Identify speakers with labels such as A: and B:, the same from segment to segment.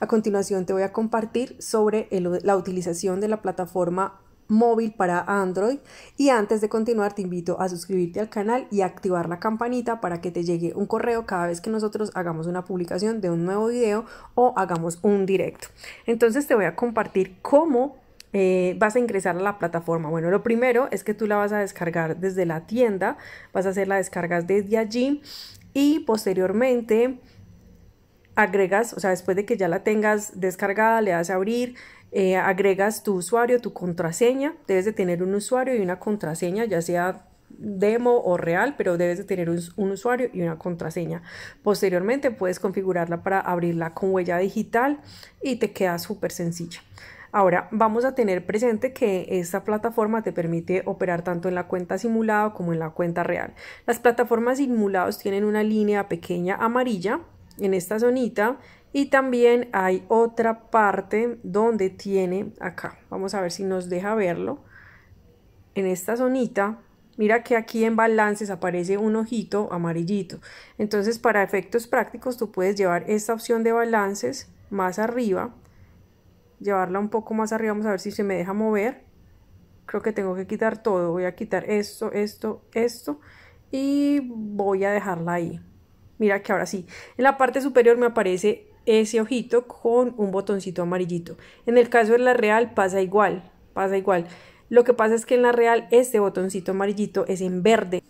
A: A continuación te voy a compartir sobre la utilización de la plataforma móvil para Android y antes de continuar te invito a suscribirte al canal y activar la campanita para que te llegue un correo cada vez que nosotros hagamos una publicación de un nuevo video o hagamos un directo. Entonces te voy a compartir cómo eh, vas a ingresar a la plataforma. Bueno, lo primero es que tú la vas a descargar desde la tienda, vas a hacer la descarga desde allí y posteriormente agregas, o sea, después de que ya la tengas descargada, le das a abrir, eh, agregas tu usuario, tu contraseña, debes de tener un usuario y una contraseña, ya sea demo o real, pero debes de tener un, usuario y una contraseña. Posteriormente puedes configurarla para abrirla con huella digital y te queda súper sencilla. Ahora vamos a tener presente que esta plataforma te permite operar tanto en la cuenta simulada como en la cuenta real. Las plataformas simulados tienen una línea pequeña amarilla en esta zonita y también hay otra parte donde tiene acá vamos a ver si nos deja verlo en esta zonita mira que aquí en balances aparece un ojito amarillito entonces para efectos prácticos tú puedes llevar esta opción de balances más arriba llevarla un poco más arriba vamos a ver si se me deja mover creo que tengo que quitar todo voy a quitar esto esto esto y voy a dejarla ahí Mira que ahora sí. En la parte superior me aparece ese ojito con un botoncito amarillito. En el caso de la real pasa igual, pasa igual. Lo que pasa es que en la real este botoncito amarillito es en verde.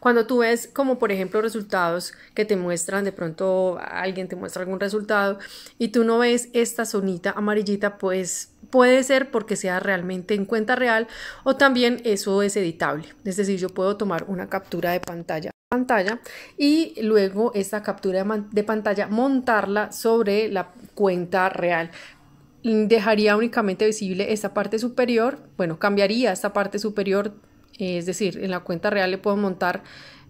A: Cuando tú ves como por ejemplo resultados que te muestran, de pronto alguien te muestra algún resultado y tú no ves esta zonita amarillita, pues puede ser porque sea realmente en cuenta real o también eso es editable. Es decir, yo puedo tomar una captura de pantalla pantalla y luego esta captura de, pantalla montarla sobre la cuenta real dejaría únicamente visible esta parte superior, bueno, cambiaría esta parte superior, es decir, en la cuenta real le puedo montar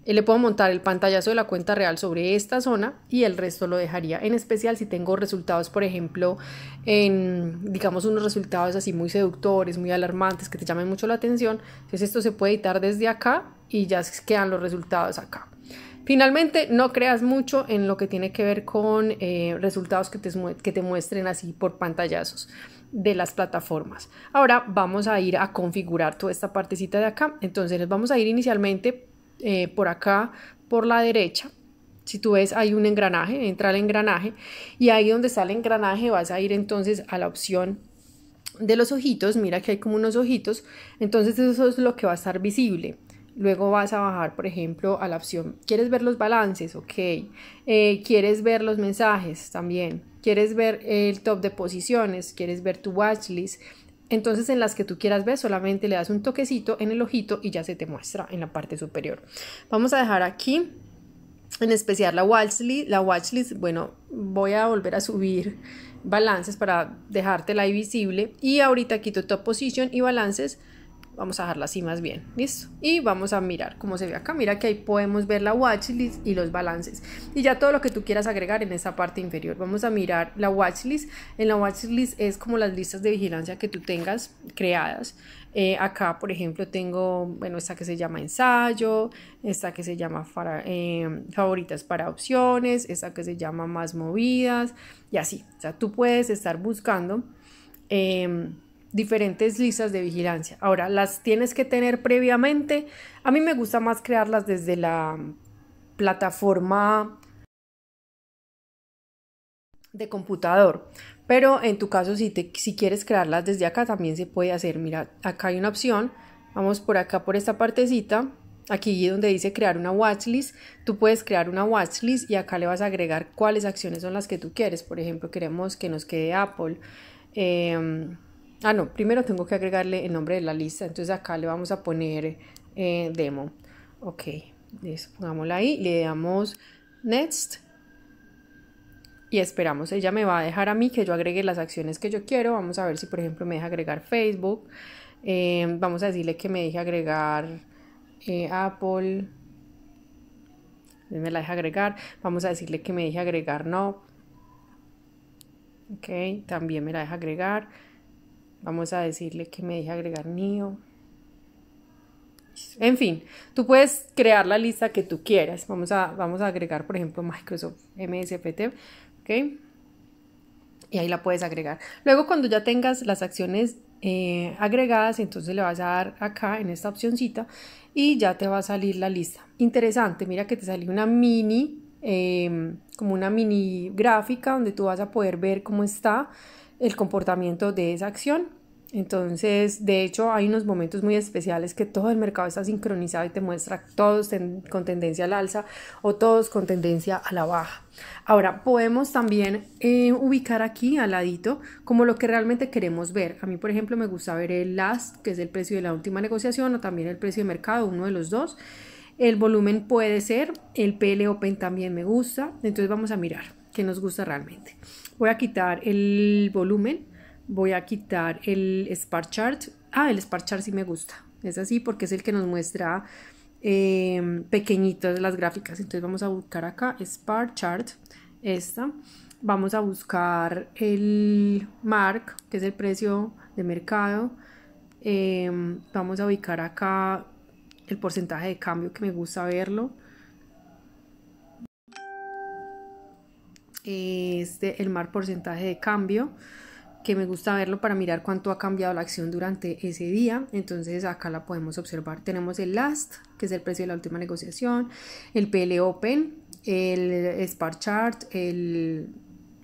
A: eh, le puedo montar el pantallazo de la cuenta real sobre esta zona y el resto lo dejaría en especial si tengo resultados, por ejemplo, en digamos unos resultados así muy seductores, muy alarmantes, que te llamen mucho la atención. Entonces esto se puede editar desde acá y ya quedan los resultados acá. Finalmente, no creas mucho en lo que tiene que ver con eh, resultados que te, que te muestren así por pantallazos de las plataformas. Ahora vamos a ir a configurar toda esta partecita de acá. Entonces vamos a ir inicialmente eh, por acá, por la derecha. Si tú ves, hay un engranaje, entra al engranaje y ahí donde está el engranaje vas a ir entonces a la opción de los ojitos. Mira que hay como unos ojitos. Entonces eso es lo que va a estar visible. Luego vas a bajar, por ejemplo, a la opción, ¿quieres ver los balances? Ok. Eh, ¿Quieres ver los mensajes también? ¿Quieres ver el top de posiciones? ¿Quieres ver tu watchlist? Entonces en las que tú quieras ver solamente le das un toquecito en el ojito y ya se te muestra en la parte superior. Vamos a dejar aquí en especial la watchlist. La watchlist, bueno, voy a volver a subir balances para dejártela ahí visible y ahorita quito top position y balances Vamos a dejarla así más bien, ¿listo? Y vamos a mirar cómo se ve acá. Mira que ahí podemos ver la watchlist y los balances. Y ya todo lo que tú quieras agregar en esa parte inferior. Vamos a mirar la watchlist. En la watchlist es como las listas de vigilancia que tú tengas creadas. Eh, acá, por ejemplo, tengo, bueno, esta que se llama ensayo, esta que se llama em, favoritas para opciones, esta que se llama más movidas y así. O sea, tú puedes estar buscando. Em, diferentes listas de vigilancia. Ahora, las tienes que tener previamente. A mí me gusta más crearlas desde la plataforma de computador. Pero en tu caso, si, te, si quieres crearlas desde acá, también se puede hacer. Mira, acá hay una opción. Vamos por acá, por esta partecita. Aquí donde dice crear una watch list tú puedes crear una watch list y acá le vas a agregar cuáles acciones son las que tú quieres. Por ejemplo, queremos que nos quede Apple. Eh, Ah, no, primero tengo que agregarle el nombre de la lista. Entonces acá le vamos a poner eh, demo. Ok, pongámosla ahí. Le damos next. Y esperamos. Ella me va a dejar a mí que yo agregue las acciones que yo quiero. Vamos a ver si, por ejemplo, me deja agregar Facebook. Eh, vamos a decirle que me deje agregar eh, Apple. Me la deja agregar. Vamos a decirle que me deje agregar no. Ok, también me la deja agregar. Vamos a decirle que me deje agregar mío. En fin, tú puedes crear la lista que tú quieras. Vamos a, vamos a agregar, por ejemplo, Microsoft MSPT. Y ahí la puedes agregar. Luego, cuando ya tengas las acciones eh, agregadas, entonces le vas a dar acá en esta opcióncita y ya te va a salir la lista. Interesante, mira que te salió una mini, em, como una mini gráfica donde tú vas a poder ver cómo está el comportamiento de esa acción entonces, de hecho, hay unos momentos muy especiales que todo el mercado está sincronizado y te muestra todos con tendencia al alza o todos con tendencia a la baja. Ahora, podemos también eh, ubicar aquí al ladito como lo que realmente queremos ver. A mí, por ejemplo, me gusta ver el last, que es el precio de la última negociación, o también el precio de mercado, uno de los dos. El volumen puede ser, el PL Open también me gusta. Entonces, vamos a mirar qué nos gusta realmente. Voy a quitar el volumen voy a quitar el Spark Chart. Ah, el Spark Chart sí me gusta. Es así porque es el que nos muestra eh, em, pequeñitas las gráficas. Entonces vamos a buscar acá Spark Chart, esta. Vamos a buscar el Mark, que es el precio de mercado. Em, vamos a ubicar acá el porcentaje de cambio que me gusta verlo. Este, el Mark porcentaje de cambio que me gusta verlo para mirar cuánto ha cambiado la acción durante ese día. Entonces acá la podemos observar. Tenemos el last, que es el precio de la última negociación, el PL Open, el Spark Chart, el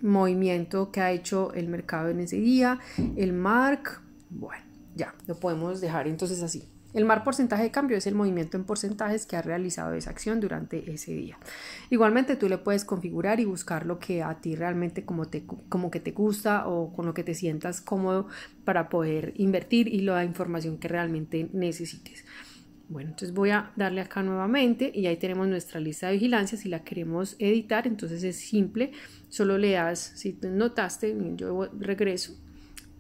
A: movimiento que ha hecho el mercado en ese día, el mark, Bueno, ya, lo podemos dejar entonces así. El mar porcentaje de cambio es el movimiento en porcentajes que ha realizado esa acción durante ese día. Igualmente tú le puedes configurar y buscar lo que a ti realmente como, te, como que te gusta o con lo que te sientas cómodo para poder invertir y la información que realmente necesites. Bueno, entonces voy a darle acá nuevamente y ahí tenemos nuestra lista de vigilancia. Si la queremos editar, entonces es simple. Solo le das, si notaste, yo regreso,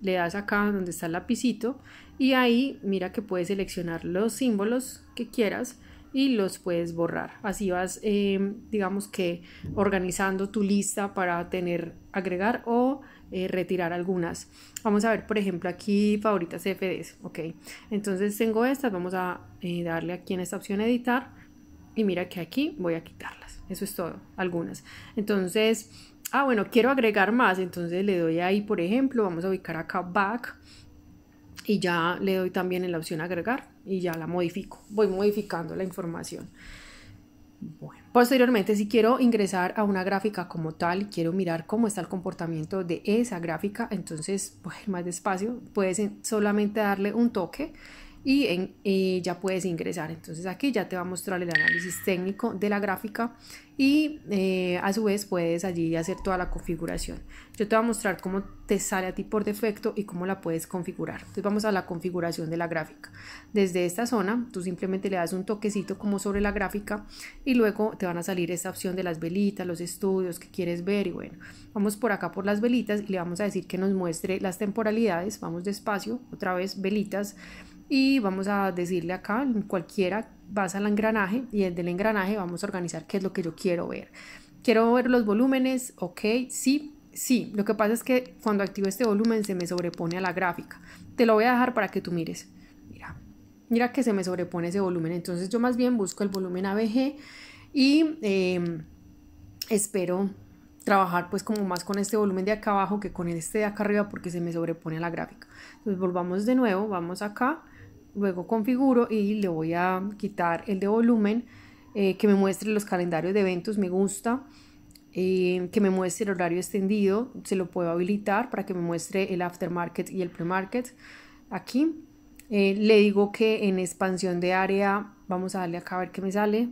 A: le das acá donde está el lapicito y ahí mira que puedes seleccionar los símbolos que quieras y los puedes borrar. Así vas, eh, digamos que, organizando tu lista para tener, agregar o eh, retirar algunas. Vamos a ver, por ejemplo, aquí favoritas FDS ¿ok? Entonces tengo estas, vamos a eh, darle aquí en esta opción editar y mira que aquí voy a quitarlas. Eso es todo, algunas. Entonces, ah, bueno, quiero agregar más, entonces le doy ahí, por ejemplo, vamos a ubicar acá back y ya le doy también en la opción agregar y ya la modifico. Voy modificando la información. posteriormente, si quiero ingresar a una gráfica como tal, y quiero mirar cómo está el comportamiento de esa gráfica, entonces, pues, más despacio, puedes solamente darle un toque y, en, ya puedes ingresar. Entonces aquí ya te va a mostrar el análisis técnico de la gráfica y eh, a su vez puedes allí hacer toda la configuración. Yo te voy a mostrar cómo te sale a ti por defecto y cómo la puedes configurar. Entonces vamos a la configuración de la gráfica. Desde esta zona tú simplemente le das un toquecito como sobre la gráfica y luego te van a salir esta opción de las velitas, los estudios que quieres ver y bueno, vamos por acá por las velitas y le vamos a decir que nos muestre las temporalidades. Vamos despacio, otra vez velitas y vamos a decirle acá, cualquiera vas al engranaje y desde el engranaje vamos a organizar qué es lo que yo quiero ver. Quiero ver los volúmenes, ok, sí, sí. Lo que pasa es que cuando activo este volumen se me sobrepone a la gráfica. Te lo voy a dejar para que tú mires. Mira, mira que se me sobrepone ese volumen. Entonces yo más bien busco el volumen ABG y em, espero trabajar pues como más con este volumen de acá abajo que con este de acá arriba porque se me sobrepone a la gráfica. Entonces volvamos de nuevo, vamos acá luego configuro y le voy a quitar el de volumen eh, que me muestre los calendarios de eventos me gusta eh, que me muestre el horario extendido se lo puedo habilitar para que me muestre el aftermarket y el premarket aquí eh, le digo que en expansión de área vamos a darle acá a ver qué me sale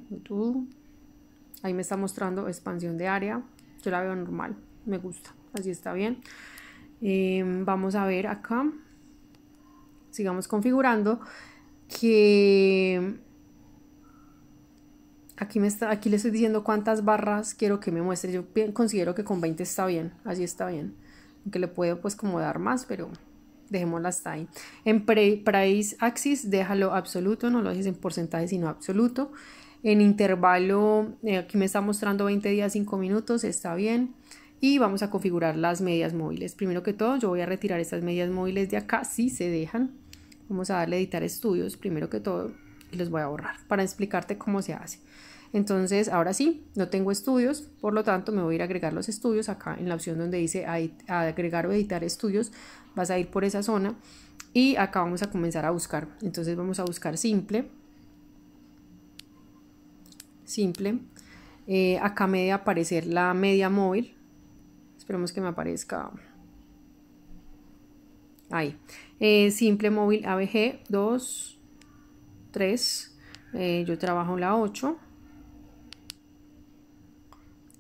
A: ahí me está mostrando expansión de área yo la veo normal me gusta así está bien vamos a ver acá sigamos configurando, que aquí, me está, aquí le estoy diciendo cuántas barras quiero que me muestre. Yo considero que con 20 está bien, así está bien. Aunque le puedo pues como dar más, pero dejémosla hasta ahí. En price axis déjalo absoluto, no lo dejes en porcentaje sino absoluto. En intervalo, eh, aquí me está mostrando 20 días, 5 minutos, está bien y vamos a configurar las medias móviles. Primero que todo, yo voy a retirar estas medias móviles de acá, si se dejan. Vamos a darle editar estudios, primero que todo, y los voy a borrar para explicarte cómo se hace. Entonces, ahora sí, no tengo estudios, por lo tanto me voy a ir a agregar los estudios acá en la opción donde dice agregar o editar estudios, vas a ir por esa zona y acá vamos a comenzar a buscar. Entonces vamos a buscar simple, simple, eh, acá me debe aparecer la media móvil, Esperemos que me aparezca. Ahí. Eh, simple móvil ABG 2, 3. yo trabajo en la 8.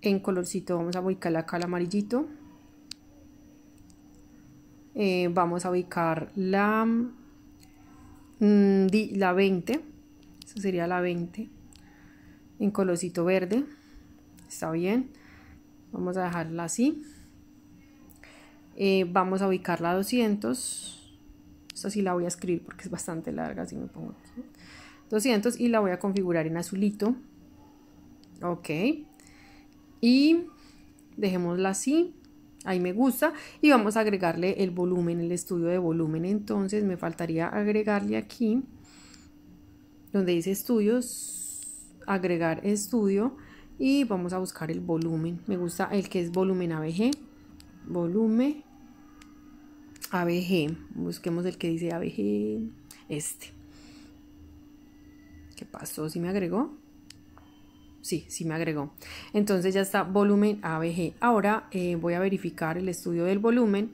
A: En colorcito vamos a ubicar acá el amarillito. Eh, vamos a ubicar la, mm, la 20. Esa sería la 20. En colorcito verde. Está bien. Vamos a dejarla así. Eh, vamos a ubicarla a 200. Esta sí la voy a escribir porque es bastante larga, así me pongo aquí. 200 y la voy a configurar en azulito. Ok. Y dejémosla así. Ahí me gusta. Y vamos a agregarle el volumen, el estudio de volumen. Entonces me faltaría agregarle aquí, donde dice estudios, agregar estudio. Y vamos a buscar el volumen. Me gusta el que es volumen ABG. Volumen ABG. Busquemos el que dice ABG. Este. ¿Qué pasó? si me agregó? Sí, sí me agregó. Entonces ya está volumen ABG. Ahora eh, voy a verificar el estudio del volumen.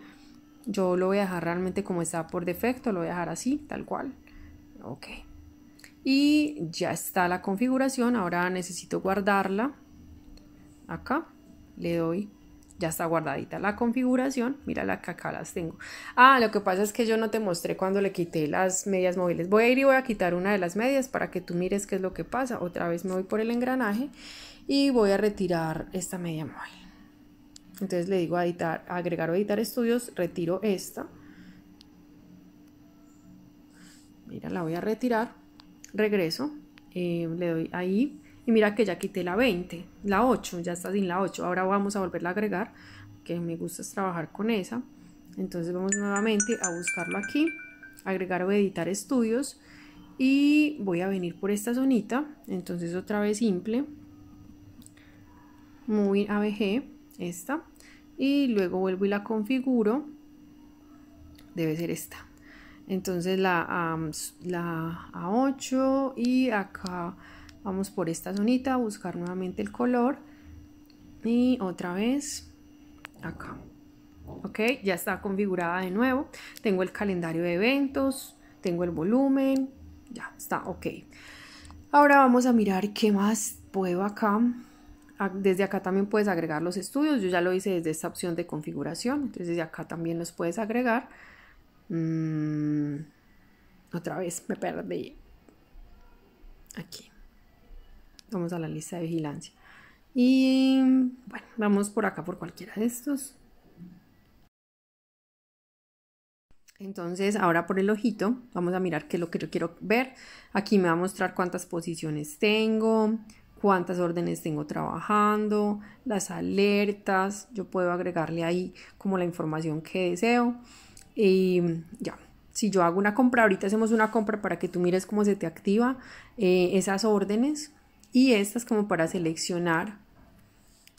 A: Yo lo voy a dejar realmente como está por defecto. Lo voy a dejar así, tal cual. Ok. Y ya está la configuración. Ahora necesito guardarla. Acá le doy ya está guardadita la configuración, mira la que acá las tengo. Ah, lo que pasa es que yo no te mostré cuando le quité las medias móviles. Voy a ir y voy a quitar una de las medias para que tú mires qué es lo que pasa. Otra vez me voy por el engranaje y voy a retirar esta media móvil. Entonces le digo editar, agregar o editar estudios, retiro esta. Mira, la voy a retirar, regreso, eh, le doy ahí y mira que ya quité la 20, la 8, ya está sin la 8. Ahora vamos a volverla a agregar, que me gusta trabajar con esa. Entonces vamos nuevamente a buscarlo aquí, agregar o editar estudios. Y voy a venir por esta zonita, entonces otra vez simple, muy ABG, esta. Y luego vuelvo y la configuro, debe ser esta. Entonces la, la A8 y acá Vamos por esta zonita a buscar nuevamente el color y otra vez acá. Ok, ya está configurada de nuevo. Tengo el calendario de eventos, tengo el volumen, ya está, ok. Ahora vamos a mirar qué más puedo acá. Ah, desde acá también puedes agregar los estudios. Yo ya lo hice desde esta opción de configuración. Entonces desde acá también los puedes agregar. Mm, otra vez me perdí. Aquí. Vamos a la lista de vigilancia. Y bueno, vamos por acá por cualquiera de estos. Entonces, ahora por el ojito, vamos a mirar qué es lo que yo quiero ver. Aquí me va a mostrar cuántas posiciones tengo, cuántas órdenes tengo trabajando, las alertas. Yo puedo agregarle ahí como la información que deseo. Y ya, si yo hago una compra, ahorita hacemos una compra para que tú mires cómo se te activa eh, esas órdenes y esta es como para seleccionar,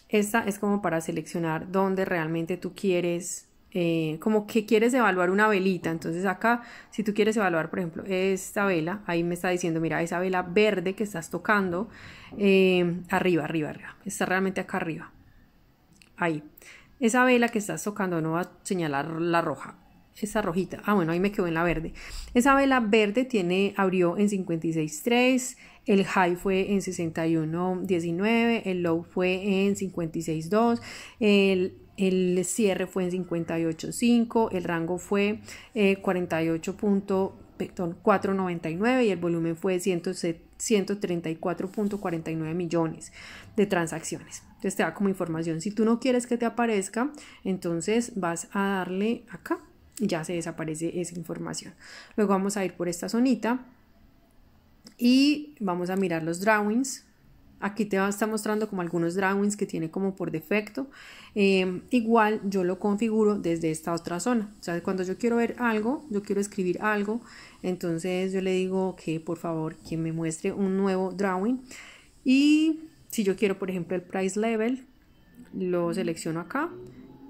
A: esta es como para seleccionar dónde realmente tú quieres, eh, como que quieres evaluar una velita. Entonces acá, si tú quieres evaluar, por ejemplo, esta vela, ahí me está diciendo, mira, esa vela verde que estás tocando, eh, arriba, arriba, arriba, está realmente acá arriba. Ahí. Esa vela que estás tocando no va a señalar la roja esa rojita. Ah, bueno, ahí me quedo en la verde. Esa vela verde tiene, abrió en 56.3, el high fue en 61.19, el low fue en 56.2, el, el cierre fue en 58.5, el rango fue eh, 48.499 y el volumen fue 134.49 millones de transacciones. Entonces te da como información. Si tú no quieres que te aparezca, entonces vas a darle acá ya se desaparece esa información. Luego vamos a ir por esta zonita y vamos a mirar los drawings. Aquí te va, está mostrando como algunos drawings que tiene como por defecto. Em, igual yo lo configuro desde esta otra zona. O sea, cuando yo quiero ver algo, yo quiero escribir algo, entonces yo le digo que por favor que me muestre un nuevo drawing. Y si yo quiero, por ejemplo, el price level, lo selecciono acá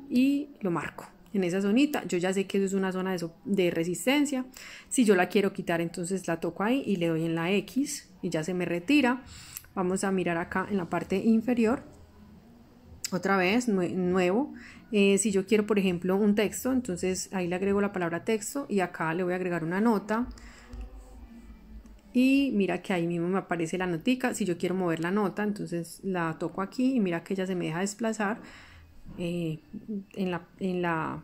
A: y lo marco en esa zonita, yo ya sé que eso es una zona de, resistencia, si yo la quiero quitar entonces la toco ahí y le doy en la X y ya se me retira, vamos a mirar acá en la parte inferior, otra vez, nuevo, eh, si yo quiero por ejemplo un texto, entonces ahí le agrego la palabra texto y acá le voy a agregar una nota, y mira que ahí mismo me aparece la notica, si yo quiero mover la nota, entonces la toco aquí y mira que ya se me deja desplazar eh, en, la, en, la,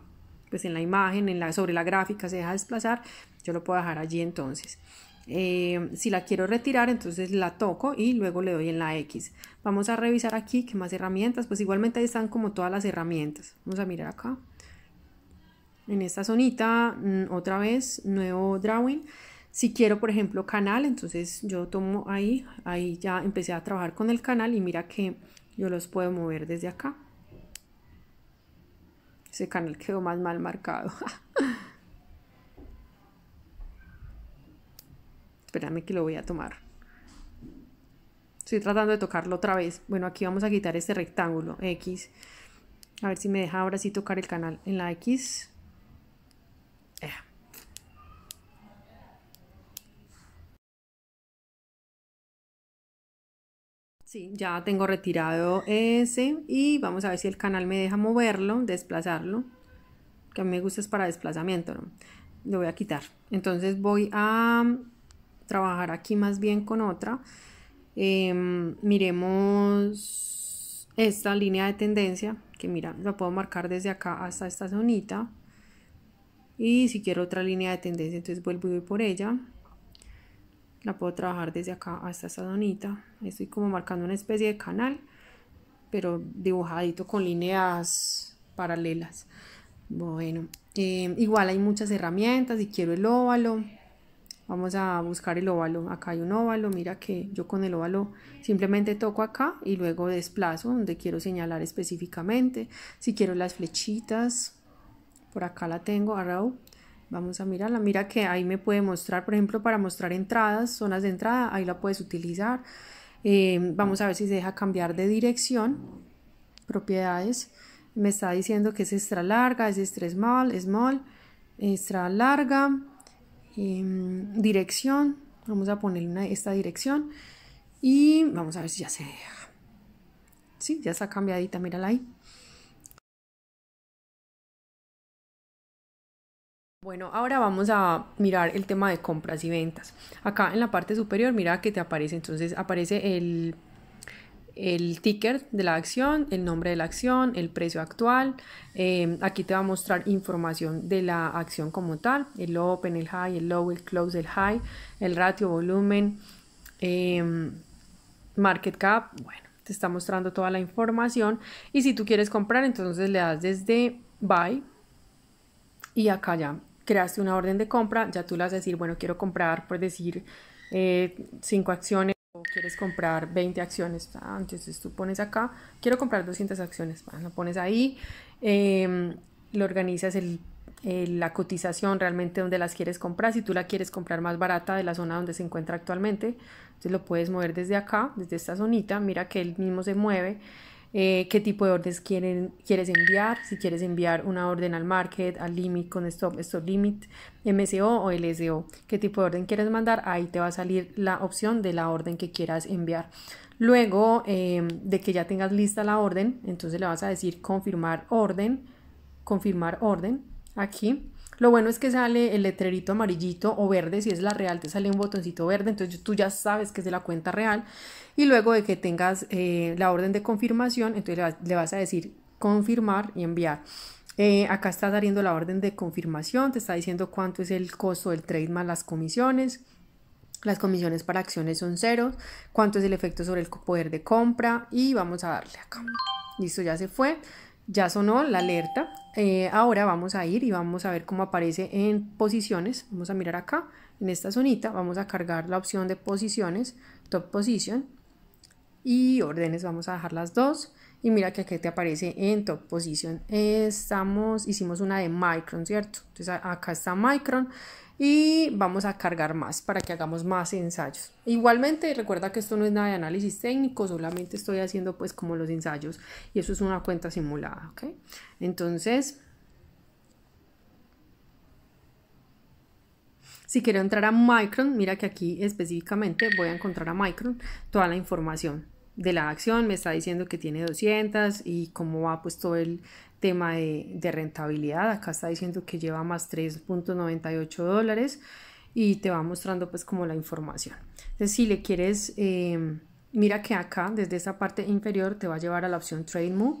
A: pues en la imagen, en la, sobre la gráfica se deja desplazar, yo lo puedo dejar allí entonces. Eh, si la quiero retirar, entonces la toco y luego le doy en la X. Vamos a revisar aquí qué más herramientas, pues igualmente ahí están como todas las herramientas. Vamos a mirar acá. En esta zonita, mm, otra vez, nuevo drawing. Si quiero, por ejemplo, canal, entonces yo tomo ahí, ahí ya empecé a trabajar con el canal y mira que yo los puedo mover desde acá. Ese canal quedó más mal marcado. Espérame que lo voy a tomar. Estoy tratando de tocarlo otra vez. Bueno, aquí vamos a quitar este rectángulo X. A ver si me deja ahora sí tocar el canal en la X. Eh. Sí, ya tengo retirado ese y vamos a ver si el canal me deja moverlo, desplazarlo, que a mí me gusta es para desplazamiento, Lo voy a quitar. Entonces voy a mm, trabajar aquí más bien con otra. Em, miremos esta línea de tendencia, que mira, la puedo marcar desde acá hasta esta zonita. Y si quiero otra línea de tendencia, entonces vuelvo y voy por ella la puedo trabajar desde acá hasta esta donita estoy como marcando una especie de canal pero dibujadito con líneas paralelas bueno em, igual hay muchas herramientas si quiero el óvalo vamos a buscar el óvalo acá hay un óvalo mira que yo con el óvalo simplemente toco acá y luego desplazo donde quiero señalar específicamente si quiero las flechitas por acá la tengo arrow Vamos a mirarla. Mira que ahí me puede mostrar, por ejemplo, para mostrar entradas, zonas de entrada, ahí la puedes utilizar. Em, vamos a ver si se deja cambiar de dirección. Propiedades. Me está diciendo que es extra larga, es extra small, small, extra larga. Em, dirección. Vamos a poner esta dirección. Y vamos a ver si ya se deja. Sí, ya está cambiadita, mírala ahí. Bueno, ahora vamos a mirar el tema de compras y ventas. Acá en la parte superior, mira que te aparece, entonces aparece el, el ticker de la acción, el nombre de la acción, el precio actual. Em, aquí te va a mostrar información de la acción como tal, el open, el high, el low, el close, el high, el ratio, volumen, em, market cap. Bueno, te está mostrando toda la información. Y si tú quieres comprar, entonces le das desde buy y acá ya creaste una orden de compra, ya tú le vas a decir, bueno, quiero comprar, por decir, eh, cinco acciones o quieres comprar 20 acciones. Ah, entonces tú pones acá, quiero comprar 200 acciones, ah, lo pones ahí, em, lo organizas el eh, la cotización realmente donde las quieres comprar. Si tú la quieres comprar más barata de la zona donde se encuentra actualmente, entonces lo puedes mover desde acá, desde esta zonita. Mira que él mismo se mueve. Eh, qué tipo de órdenes quieren, quieres enviar, si quieres enviar una orden al market, al limit con stop, stop limit, MSO o LSO, qué tipo de orden quieres mandar, ahí te va a salir la opción de la orden que quieras enviar. Luego em, de que ya tengas lista la orden, entonces le vas a decir confirmar orden, confirmar orden aquí lo bueno es que sale el letrerito amarillito o verde, si es la real te sale un botoncito verde, entonces tú ya sabes que es de la cuenta real y luego de que tengas eh, la orden de confirmación, entonces le vas a decir confirmar y enviar. Eh, acá está saliendo la orden de confirmación, te está diciendo cuánto es el costo del trade más las comisiones. Las comisiones para acciones son cero. cuánto es el efecto sobre el poder de compra y vamos a darle acá. Listo, ya se fue. Ya sonó la alerta. Eh, ahora vamos a ir y vamos a ver cómo aparece en posiciones. Vamos a mirar acá, en esta zonita. Vamos a cargar la opción de posiciones, top position. Y órdenes, vamos a dejar las dos. Y mira que aquí te aparece en top position. Estamos, hicimos una de Micron, ¿cierto? Entonces acá está Micron y vamos a cargar más para que hagamos más ensayos. Igualmente recuerda que esto no es nada de análisis técnico, solamente estoy haciendo pues como los ensayos y eso es una cuenta simulada, ¿ok? Entonces, si quiero entrar a Micron, mira que aquí específicamente voy a encontrar a Micron toda la información de la acción, me está diciendo que tiene 200 y cómo va pues todo el, tema de, rentabilidad. Acá está diciendo que lleva más 3.98 dólares y te va mostrando pues como la información. Entonces si le quieres, em, mira que acá desde esa parte inferior te va a llevar a la opción Trade Move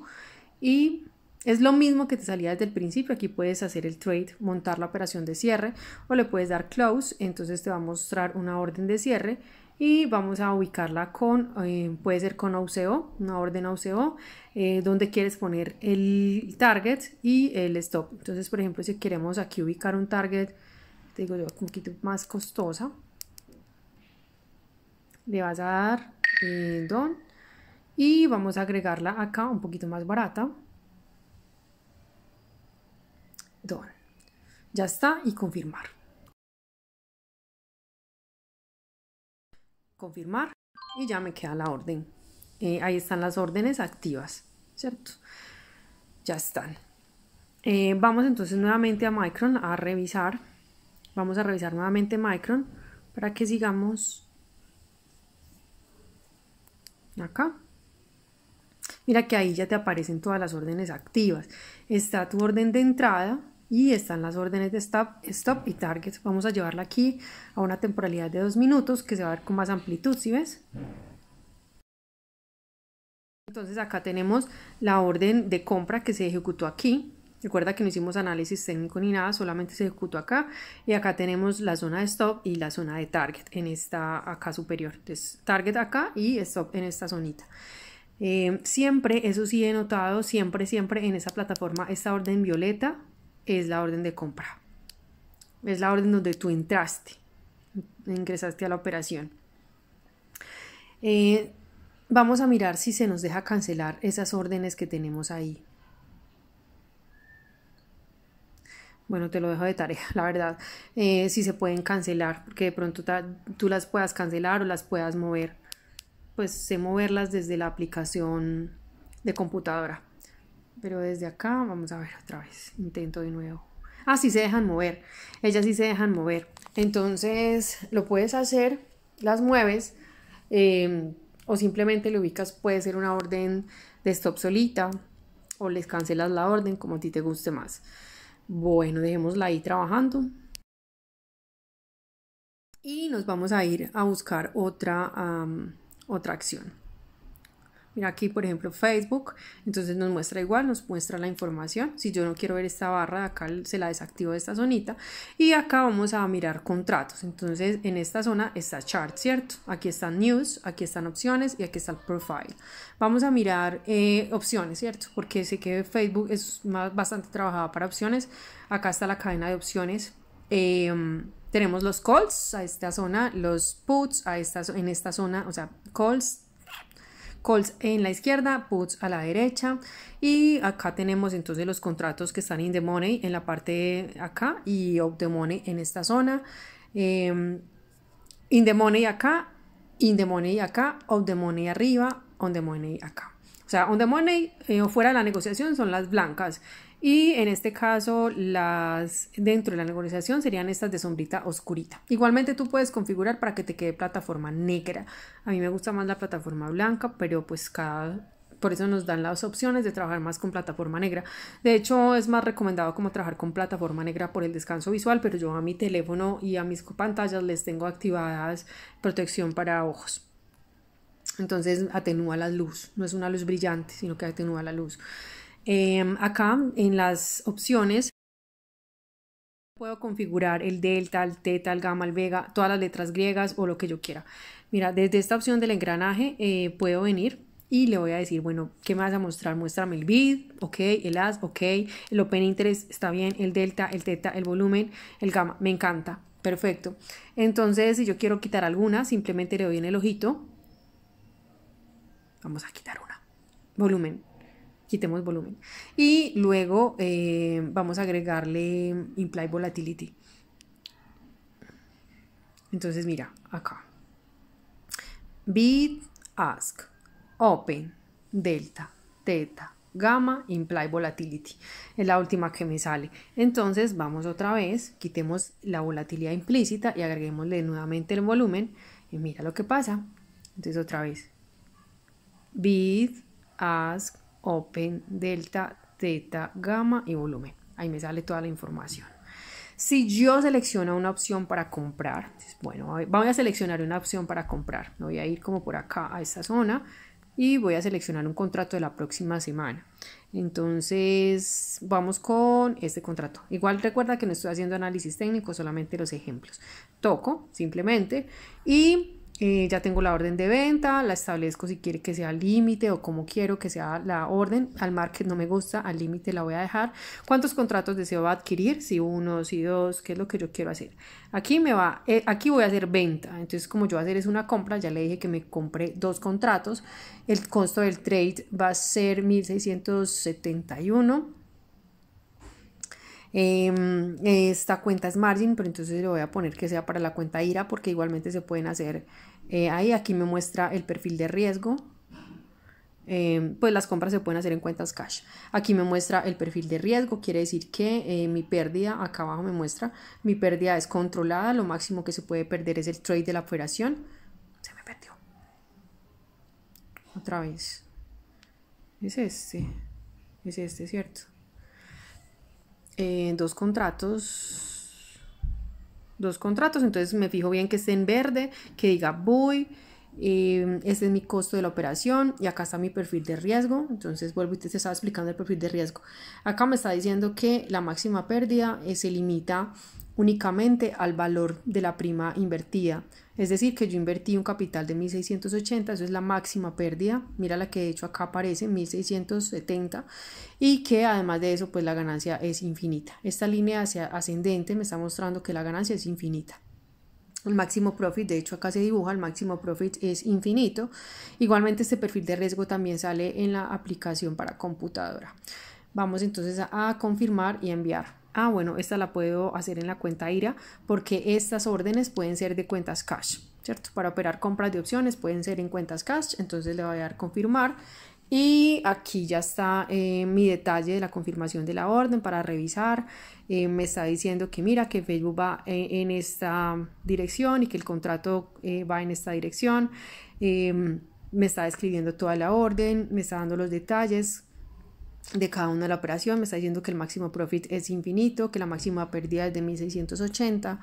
A: y es lo mismo que te salía desde el principio. Aquí puedes hacer el trade, montar la operación de cierre o le puedes dar close. Entonces te va a mostrar una orden de cierre y vamos a ubicarla con, eh, puede ser con OCO, una orden OCO, eh, donde quieres poner el target y el stop. Entonces, por ejemplo, si queremos aquí ubicar un target, digo yo, un poquito más costosa, le vas a dar don y vamos a agregarla acá un poquito más barata. Don. Ya está y confirmar. confirmar y ya me queda la orden. Eh, ahí están las órdenes activas, ¿cierto? Ya están. Eh, vamos entonces nuevamente a Micron a revisar. Vamos a revisar nuevamente Micron para que sigamos acá. Mira que ahí ya te aparecen todas las órdenes activas. Está tu orden de entrada, y están las órdenes de stop, stop y target. Vamos a llevarla aquí a una temporalidad de 2 minutos que se va a ver con más amplitud, si ves? Entonces acá tenemos la orden de compra que se ejecutó aquí. Recuerda que no hicimos análisis técnico ni nada, solamente se ejecutó acá. Y acá tenemos la zona de stop y la zona de target en esta acá superior. Entonces target acá y stop en esta zonita. Eh, siempre, eso sí he notado, siempre, siempre en esa plataforma esta orden violeta es la orden de compra. Es la orden donde tú entraste, ingresaste a la operación. Eh, vamos a mirar si se nos deja cancelar esas órdenes que tenemos ahí. Bueno, te lo dejo de tarea, la verdad. Eh, si se pueden cancelar, porque de pronto tú las puedas cancelar o las puedas mover. Pues sé moverlas desde la aplicación de computadora. Pero desde acá vamos a ver otra vez. Intento de nuevo. Ah, sí se dejan mover. Ellas sí se dejan mover. Entonces lo puedes hacer, las mueves em, o simplemente le ubicas, puede ser una orden de stop solita o les cancelas la orden como a ti te guste más. Bueno, dejémosla ahí trabajando. Y nos vamos a ir a buscar otra, otra acción. Mira aquí, por ejemplo, Facebook. Entonces nos muestra igual, nos muestra la información. Si yo no quiero ver esta barra de acá, se la desactivo de esta zonita. Y acá vamos a mirar contratos. Entonces en esta zona está chart, ¿cierto? Aquí están news, aquí están opciones y aquí está el profile. Vamos a mirar eh, opciones, ¿cierto? Porque sé que Facebook es más, bastante trabajada para opciones. Acá está la cadena de opciones. Em, tenemos los calls a esta zona, los puts a esta, en esta zona, o sea, calls calls en la izquierda, puts a la derecha. Y acá tenemos entonces los contratos que están in the money en la parte de acá y out the money en esta zona. Em, in the money acá, in the money acá, out the money arriba, on the money acá. O sea, on the money eh, fuera de la negociación son las blancas y en este caso las dentro de la negociación serían estas de sombrita oscurita. Igualmente tú puedes configurar para que te quede plataforma negra. A mí me gusta más la plataforma blanca, pero pues cada por eso nos dan las opciones de trabajar más con plataforma negra. De hecho, es más recomendado como trabajar con plataforma negra por el descanso visual, pero yo a mi teléfono y a mis pantallas les tengo activadas protección para ojos. Entonces atenúa la luz, no es una luz brillante, sino que atenúa la luz. Em, acá en las opciones puedo configurar el delta, el teta, el gamma, el vega, todas las letras griegas o lo que yo quiera. Mira, desde esta opción del engranaje eh, puedo venir y le voy a decir, bueno, ¿qué me vas a mostrar? Muéstrame el bid, ok, el as, ok, el open interest está bien, el delta, el teta, el volumen, el gamma, me encanta, perfecto. Entonces, si yo quiero quitar alguna, simplemente le doy en el ojito. Vamos a quitar una. Volumen, quitemos volumen. Y luego eh, vamos a agregarle imply volatility. Entonces mira, acá. Bid, ask, open, delta, theta, gamma, imply volatility. Es la última que me sale. Entonces vamos otra vez, quitemos la volatilidad implícita y agreguémosle nuevamente el volumen. Y mira lo que pasa. Entonces otra vez. Bid, ask, open, delta, teta, gamma y volumen. Ahí me sale toda la información. Si yo selecciono una opción para comprar, pues, bueno, voy a seleccionar una opción para comprar. Voy a ir como por acá a esta zona y voy a seleccionar un contrato de la próxima semana. Entonces, vamos con este contrato. Igual recuerda que no estoy haciendo análisis técnico, solamente los ejemplos. Toco simplemente y eh, ya tengo la orden de venta, la establezco si quiere que sea límite o como quiero que sea la orden. Al market no me gusta, al límite la voy a dejar. ¿Cuántos contratos deseo adquirir? Si uno, si dos, qué es lo que yo quiero hacer. Aquí me va, eh, aquí voy a hacer venta. Entonces, como yo voy a hacer es una compra, ya le dije que me compré dos contratos. El costo del trade va a ser 1671 Em, esta cuenta es margin, pero entonces le voy a poner que sea para la cuenta IRA porque igualmente se pueden hacer eh, ahí. Aquí me muestra el perfil de riesgo. Em, pues las compras se pueden hacer en cuentas cash. Aquí me muestra el perfil de riesgo, quiere decir que eh, mi pérdida, acá abajo me muestra, mi pérdida es controlada, lo máximo que se puede perder es el trade de la operación. Se me perdió. Otra vez. Es este. Es este, ¿cierto? Eh, dos contratos, dos contratos, entonces me fijo bien que esté en verde, que diga voy, eh, ese es mi costo de la operación y acá está mi perfil de riesgo, entonces vuelvo y te estaba explicando el perfil de riesgo. Acá me está diciendo que la máxima pérdida se limita únicamente al valor de la prima invertida, es decir, que yo invertí un capital de 1680, eso es la máxima pérdida, mira la que de hecho acá aparece, 1670, y que además de eso, pues la ganancia es infinita. Esta línea hacia ascendente me está mostrando que la ganancia es infinita. El máximo profit, de hecho acá se dibuja, el máximo profit es infinito. Igualmente este perfil de riesgo también sale en la aplicación para computadora. Vamos entonces a confirmar y enviar. Ah, bueno, esta la puedo hacer en la cuenta IRA porque estas órdenes pueden ser de cuentas cash, ¿cierto? Para operar compras de opciones pueden ser en cuentas cash, entonces le voy a dar confirmar. Y aquí ya está eh, mi detalle de la confirmación de la orden para revisar. Eh, me está diciendo que mira que Facebook va eh, en esta dirección y que el contrato va en esta dirección me está escribiendo toda la orden, me está dando los detalles, de cada una de la operación, me está diciendo que el máximo profit es infinito, que la máxima pérdida es de 1680,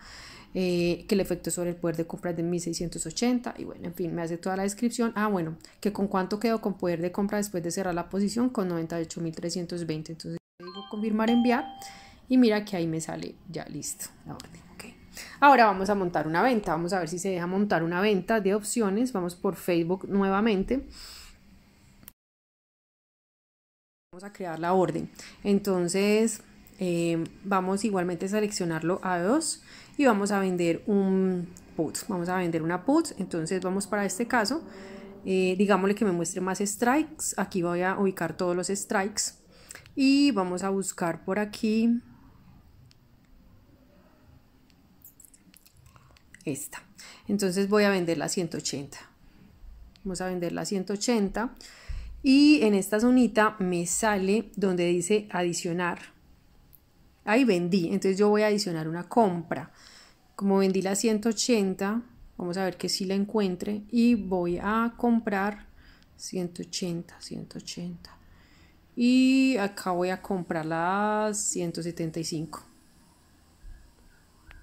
A: eh, que el efecto sobre el poder de compra es de 1680 y bueno, en fin, me hace toda la descripción. Ah, bueno, que con cuánto quedo con poder de compra después de cerrar la posición con 98.320. Entonces digo confirmar enviar y mira que ahí me sale ya listo Ahora vamos a montar una venta, vamos a ver si se deja montar una venta de opciones, vamos por Facebook nuevamente vamos a crear la orden. Entonces eh, vamos igualmente a seleccionarlo a dos y vamos a vender un put. Vamos a vender una put. Entonces vamos para este caso. Eh, digámosle que me muestre más strikes. Aquí voy a ubicar todos los strikes. Y vamos a buscar por aquí esta. Entonces voy a vender la 180. Vamos a vender la 180. Y en esta zonita me sale donde dice adicionar. Ahí vendí, entonces yo voy a adicionar una compra. Como vendí la 180, vamos a ver que si sí la encuentre y voy a comprar 180, 180. Y acá voy a comprar la 175.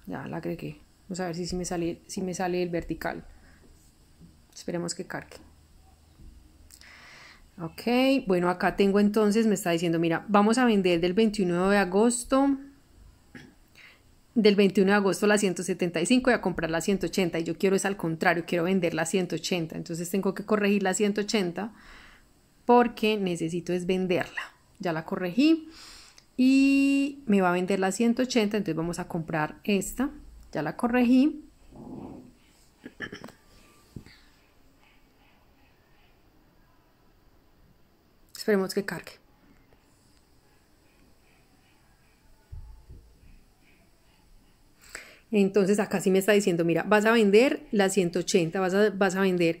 A: Ya la agregué. Vamos a ver si, si me, sale, si me sale el vertical. Esperemos que cargue. Ok, bueno, acá tengo entonces, me está diciendo, mira, vamos a vender del 21 de agosto, del 21 de agosto la 175 y a comprar la 180. Y yo quiero es al contrario, quiero vender la 180. Entonces tengo que corregir la 180 porque necesito es venderla. Ya la corregí y me va a vender la 180, entonces vamos a comprar esta. Ya la corregí. Esperemos que cargue. Entonces acá sí me está diciendo, mira, vas a vender la 180, vas a, vas a vender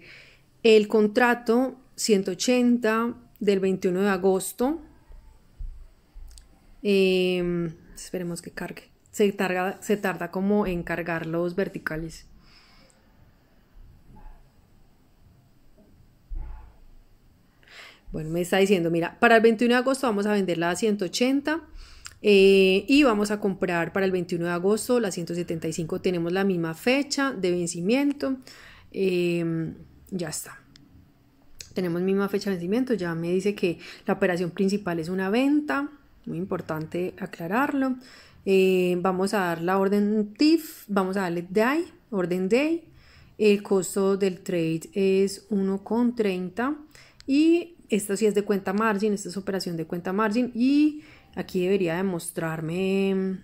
A: el contrato 180 del 21 de agosto. Em, esperemos que cargue. Se tarda, se tarda como en cargar los verticales. Bueno, me está diciendo, mira, para el 21 de agosto vamos a venderla a 180 eh, y vamos a comprar para el 21 de agosto la 175. Tenemos la misma fecha de vencimiento. Eh, ya está. Tenemos misma fecha de vencimiento. Ya me dice que la operación principal es una venta. Muy importante aclararlo. Eh, vamos a dar la orden TIF. Vamos a darle DAI, orden Day. El costo del trade es 1,30 y esto sí es de cuenta margin, esta es operación de cuenta margin y aquí debería demostrarme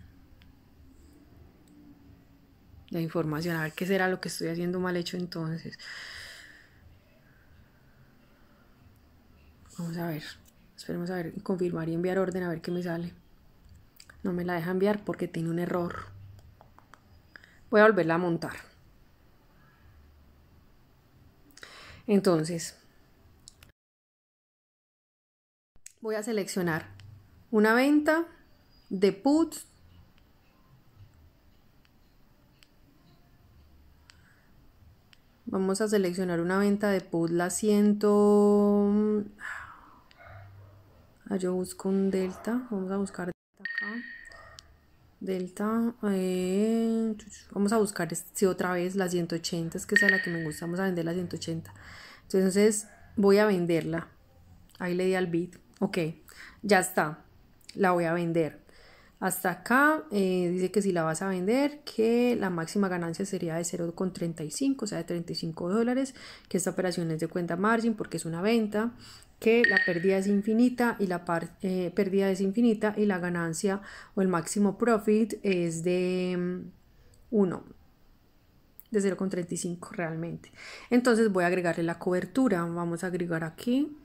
A: la información. A ver qué será lo que estoy haciendo mal hecho entonces. Vamos a ver. Esperemos a ver, confirmar y enviar orden a ver qué me sale. No me la deja enviar porque tiene un error. Voy a volverla a montar. Entonces, Voy a seleccionar una venta de put. Vamos a seleccionar una venta de put la siento, ah, yo busco un delta. Vamos a buscar delta acá. Delta. Eh, vamos a buscar si otra vez la 180. Es que esa es la que me gusta. Vamos a vender la 180. Entonces voy a venderla. Ahí le di al bid. Ok, ya está. La voy a vender. Hasta acá eh, dice que si la vas a vender, que la máxima ganancia sería de 0,35, o sea, de 35 dólares, que esta operación es de cuenta margin porque es una venta, que la pérdida es infinita y la eh, pérdida es infinita y la ganancia o el máximo profit es de 1, mm, de 0,35 realmente. Entonces voy a agregarle la cobertura, vamos a agregar aquí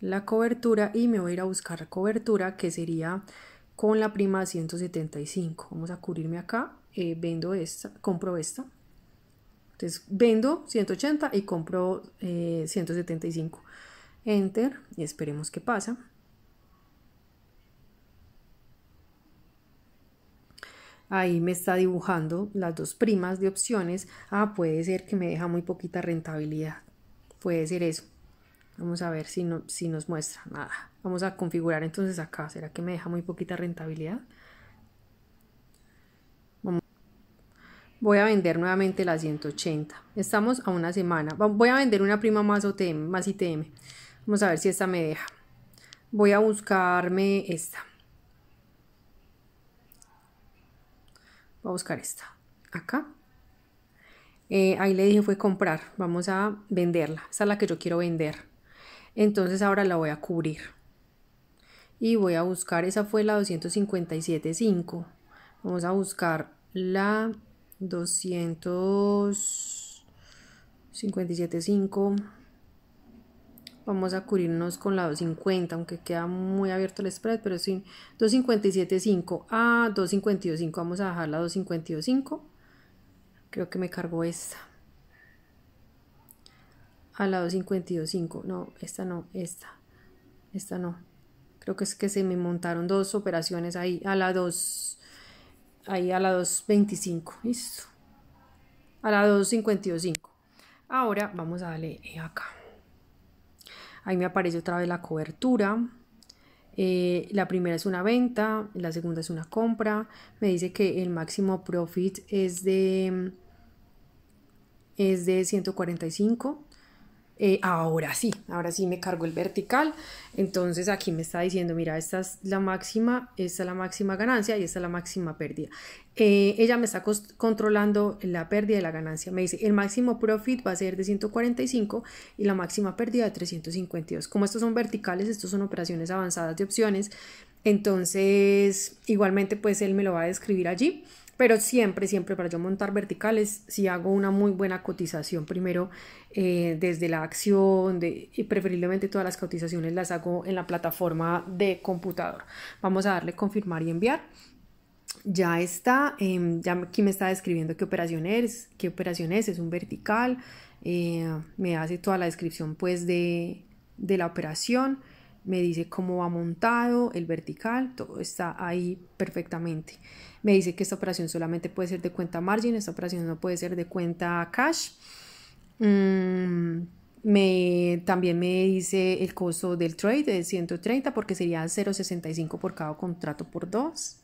A: la cobertura y me voy a ir a buscar cobertura que sería con la prima 175. Vamos a cubrirme acá, eh, vendo esta, compro esta. Entonces vendo 180 y compro 175. Eh, Enter y esperemos qué pasa. Ahí me está dibujando las dos primas de opciones. Ah, puede ser que me deja muy poquita rentabilidad. Puede ser eso. Vamos a ver si, no, si nos muestra nada. Vamos a configurar entonces acá. ¿Será que me deja muy poquita rentabilidad? Voy a vender nuevamente la 180. Estamos a una semana. Voy a vender una prima más, OTM, más ITM. Vamos a ver si esta me deja. Voy a buscarme esta. Voy a buscar esta. Acá. Eh, ahí le dije fue comprar. Vamos a venderla. Esta es la que yo quiero vender. Entonces ahora la voy a cubrir. Y voy a buscar, esa fue la 257.5. Vamos a buscar la 257.5. Vamos a cubrirnos con la 250, aunque queda muy abierto el spread, pero sin 257.5 a 252.5. Vamos a dejar la 252.5. Creo que me cargó esta a la 52.5. No, esta no, esta. Esta no. Creo que es que se me montaron dos operaciones ahí a la 2. Ahí a la 2.25. Listo. A la 2.52.5. Ahora vamos a darle eh, acá. Ahí me aparece otra vez la cobertura. Eh, la primera es una venta, la segunda es una compra. Me dice que el máximo profit es de, es de 145 eh, ahora sí, ahora sí me cargo el vertical. Entonces aquí me está diciendo, mira, esta es la máxima, esta es la máxima ganancia y esta es la máxima pérdida. Eh, ella me está controlando la pérdida y la ganancia. Me dice, el máximo profit va a ser de 145 y la máxima pérdida de 352. Como estos son verticales, estos son operaciones avanzadas de opciones. Entonces, igualmente, pues él me lo va a describir allí. Pero siempre, siempre para yo montar verticales, si hago una muy buena cotización, primero eh, desde la acción de, y preferiblemente todas las cotizaciones las hago en la plataforma de computador. Vamos a darle confirmar y enviar. Ya está, em, ya aquí me está describiendo qué operación es, qué operación es, es un vertical, eh, me hace toda la descripción pues de, de la operación, me dice cómo va montado el vertical, todo está ahí perfectamente me dice que esta operación solamente puede ser de cuenta margin, esta operación no puede ser de cuenta cash. Mm, me, también me dice el costo del trade de 130 porque sería 0.65 por cada contrato por 2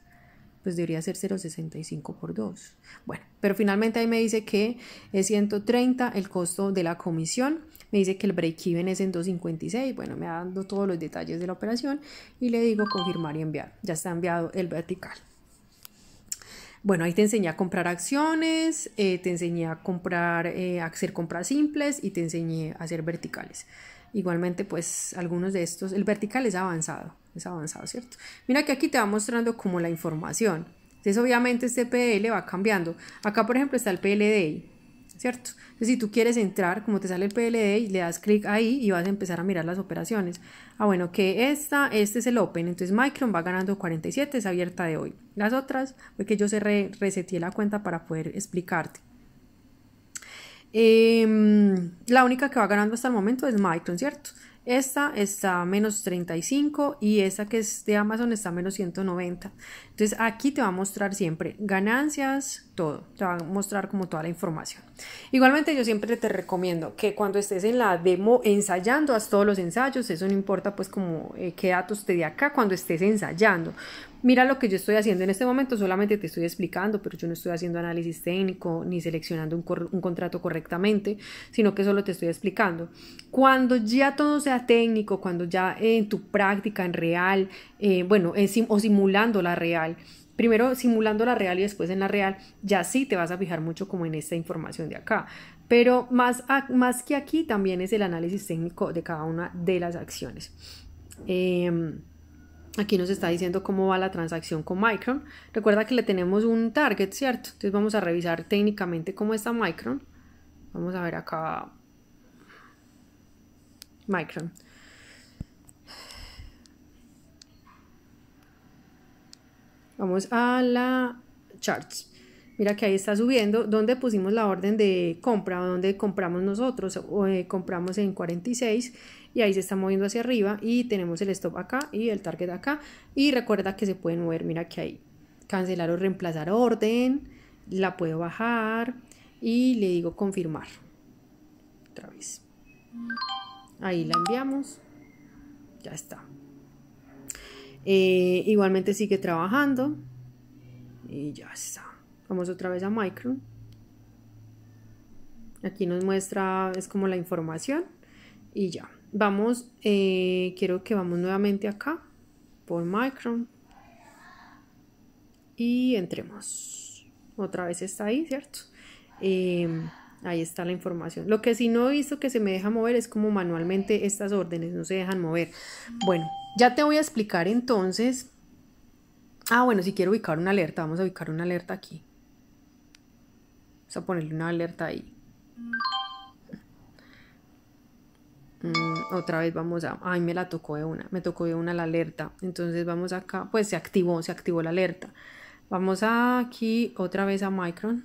A: pues debería ser 0.65 por 2. Bueno, pero finalmente ahí me dice que es 130 el costo de la comisión, me dice que el break-even es en 2.56, bueno, me dado todos los detalles de la operación y le digo confirmar y enviar. Ya está enviado el vertical. Bueno, ahí te enseñé a comprar acciones, eh, te enseñé a comprar, eh, a hacer compras simples y te enseñé a hacer verticales. Igualmente, pues algunos de estos, el vertical es avanzado, es avanzado, ¿cierto? Mira que aquí te va mostrando como la información. Entonces, obviamente, este PL va cambiando. Acá, por ejemplo, está el PLDI. ¿cierto? Entonces, si tú quieres entrar, como te sale el PLD y le das clic ahí y vas a empezar a mirar las operaciones. Ah, bueno, que esta, este es el open, entonces Micron va ganando 47, es abierta de hoy. Las otras, que yo se reseteé la cuenta para poder explicarte. Em, la única que va ganando hasta el momento es Micron, ¿cierto? Esta está a menos 35 y esta que es de Amazon está a menos 190. Entonces aquí te va a mostrar siempre ganancias, todo. Te va a mostrar como toda la información. Igualmente yo siempre te recomiendo que cuando estés en la demo ensayando, haz todos los ensayos. Eso no importa pues como eh, qué datos te de acá cuando estés ensayando mira lo que yo estoy haciendo en este momento, solamente te estoy explicando, pero yo no estoy haciendo análisis técnico ni seleccionando un, contrato correctamente, sino que solo te estoy explicando. Cuando ya todo sea técnico, cuando ya en tu práctica, en real, eh, bueno, en o simulando la real, primero simulando la real y después en la real, ya sí te vas a fijar mucho como en esta información de acá. Pero más, más que aquí también es el análisis técnico de cada una de las acciones. Em, Aquí nos está diciendo cómo va la transacción con Micron. Recuerda que le tenemos un target, ¿cierto? Entonces vamos a revisar técnicamente cómo está Micron. Vamos a ver acá. Micron. Vamos a la charts. Mira que ahí está subiendo. ¿Dónde pusimos la orden de compra? ¿Dónde compramos nosotros? O, eh, compramos en 46 y ahí se está moviendo hacia arriba y tenemos el stop acá y el target acá y recuerda que se pueden mover, mira que ahí cancelar o reemplazar orden, la puedo bajar y le digo confirmar otra vez. Ahí la enviamos, ya está. Eh, igualmente sigue trabajando y ya está. Vamos otra vez a Micro. Aquí nos muestra, es como la información y ya. Vamos, eh, quiero que vamos nuevamente acá por Micron y entremos. Otra vez está ahí, ¿cierto? Em, ahí está la información. Lo que sí no he visto que se me deja mover es como manualmente estas órdenes no se dejan mover. Bueno, ya te voy a explicar entonces. Ah, bueno, si quiero ubicar una alerta, vamos a ubicar una alerta aquí. Vamos a ponerle una alerta ahí. Mm, otra vez vamos a, ay, me la tocó de una, me tocó de una la alerta. Entonces vamos acá, pues se activó, se activó la alerta. Vamos aquí otra vez a Micron.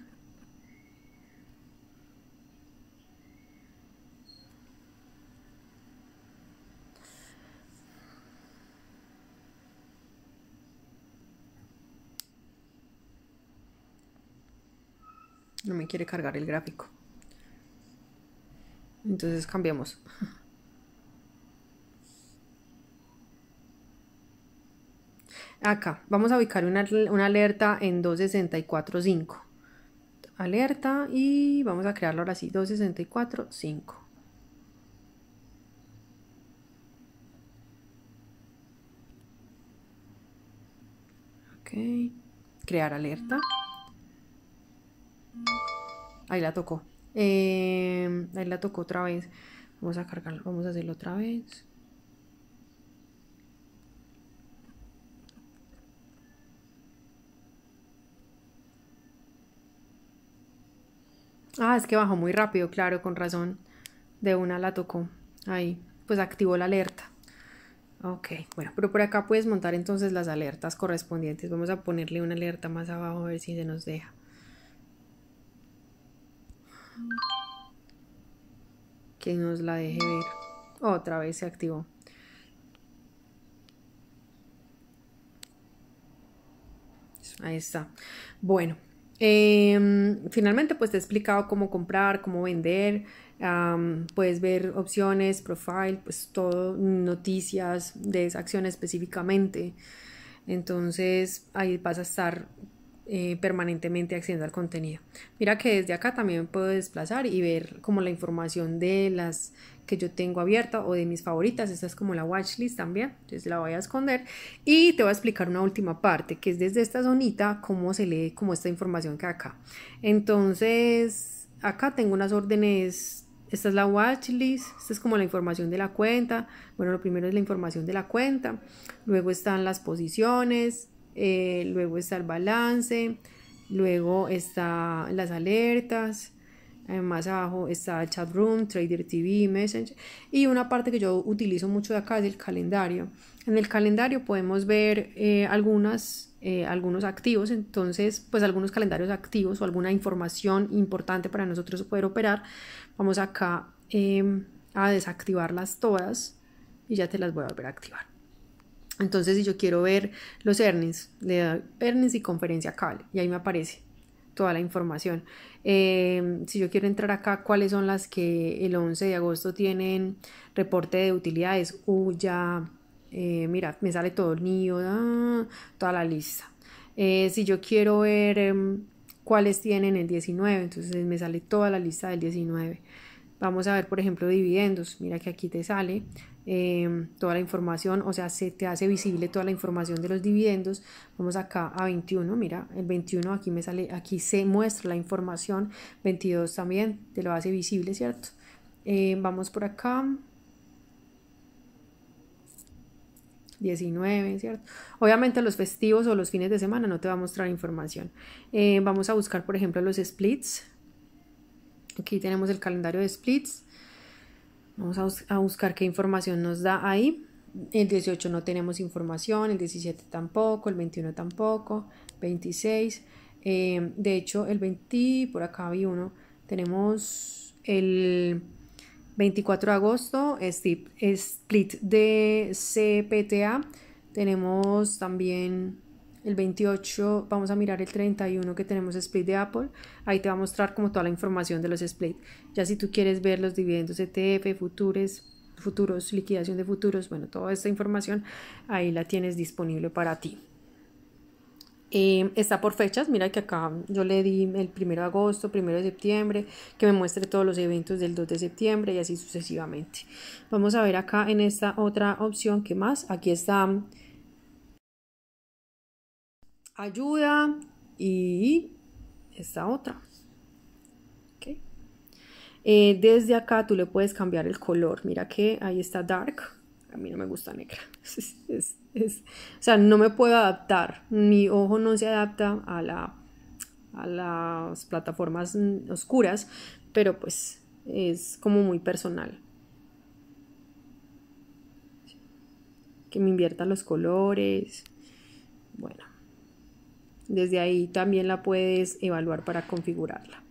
A: No me quiere cargar el gráfico. Entonces cambiamos. Acá, vamos a ubicar una, alerta en 264.5. Alerta y vamos a crearlo ahora sí, 264.5. Okay. Crear alerta. Ahí la tocó. Eh, ahí la tocó otra vez. Vamos a cargarlo, vamos a hacerlo otra vez. Ah, es que bajó muy rápido, claro, con razón. De una la tocó. Ahí, pues activó la alerta. Ok, bueno, pero por acá puedes montar entonces las alertas correspondientes. Vamos a ponerle una alerta más abajo a ver si se nos deja. Que nos la deje ver. Otra vez se activó. Ahí está. Bueno, Em, finalmente, pues te he explicado cómo comprar, cómo vender, puedes ver opciones, profile, pues todo, noticias de esa acción específicamente. Entonces ahí vas a estar eh, permanentemente accediendo al contenido. Mira que desde acá también puedo desplazar y ver como la información de las que yo tengo abierta o de mis favoritas. Esta es como la watchlist también, entonces la voy a esconder. Y te voy a explicar una última parte, que es desde esta zonita cómo se lee como esta información que acá. Entonces, acá tengo unas órdenes esta es la watchlist, esta es como la información de la cuenta. Bueno, lo primero es la información de la cuenta, luego están las posiciones, eh, luego está el balance, luego están las alertas, eh, más abajo está room Trader TV, Messenger y una parte que yo utilizo mucho de acá es el calendario. En el calendario podemos ver eh, algunas, eh, algunos activos, entonces pues algunos calendarios activos o alguna información importante para nosotros poder operar. Vamos acá em, a desactivarlas todas y ya te las voy a volver a activar. Entonces si yo quiero ver los earnings, le doy earnings y conferencia cable y ahí me aparece toda la información. Em, si yo quiero entrar acá, cuáles son las que el 11 de agosto tienen reporte de utilidades. Uh, mira, me sale todo el nido, ah, toda la lista. Eh, si yo quiero ver em, cuáles tienen el 19, entonces me sale toda la lista del 19. Vamos a ver, por ejemplo, dividendos. Mira que aquí te sale em, toda la información, o sea, se te hace visible toda la información de los dividendos. Vamos acá a 21, mira, el 21 aquí me sale, aquí se muestra la información. 22 también te lo hace visible, ¿cierto? Em, vamos por acá. 19, ¿cierto? Obviamente los festivos o los fines de semana no te va a mostrar información. Em, vamos a buscar, por ejemplo, los splits. Aquí tenemos el calendario de splits. Vamos a, buscar qué información nos da ahí. El 18 no tenemos información, el 17 tampoco, el 21 tampoco, 26. Em, de hecho, el 20, por acá vi uno, tenemos el 24 de agosto, split de CPTA. Tenemos también el 28 vamos a mirar el 31 que tenemos split de Apple, ahí te va a mostrar como toda la información de los split, ya si tú quieres ver los dividendos ETF, futures, futuros, liquidación de futuros, bueno, toda esta información ahí la tienes disponible para ti. Em, está por fechas, mira que acá yo le di el 1 de agosto, 1 de septiembre, que me muestre todos los eventos del 2 de septiembre y así sucesivamente. Vamos a ver acá en esta otra opción ¿Qué más, aquí está ayuda y esta otra. Eh, desde acá tú le puedes cambiar el color. Mira que ahí está dark. A mí no me gusta negra. o sea, no me puedo adaptar. Mi ojo no se adapta a, la, a las plataformas oscuras, pero pues es como muy personal. Que me inviertan los colores. Bueno. Desde ahí también la puedes evaluar para configurarla.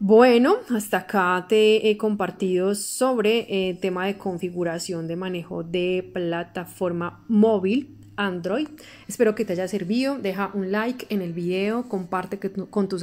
A: Bueno, hasta acá te he compartido sobre el eh, tema de configuración de manejo de plataforma móvil Android. Espero que te haya servido. Deja un like en el video, comparte con tus amigos.